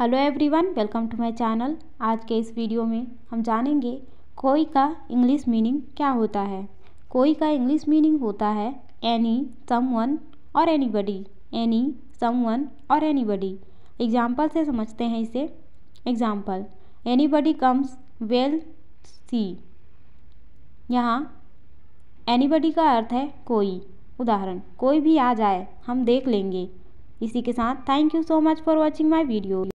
hello everyone welcome to my channel आज के इस वीडियो में हम जानेंगे कोई का इंग्लिश मीनिंग क्या होता है कोई का इंग्लिश मीनिंग होता है एनी समवन और एनीबडी एनी समवन और एनीबडी एग्जांपल से समझते हैं इसे example anybody comes well see यहाँ एनीबडी का अर्थ है कोई उदाहरण कोई भी आ जाए हम देख लेंगे इसी के साथ thank you so much for watching my video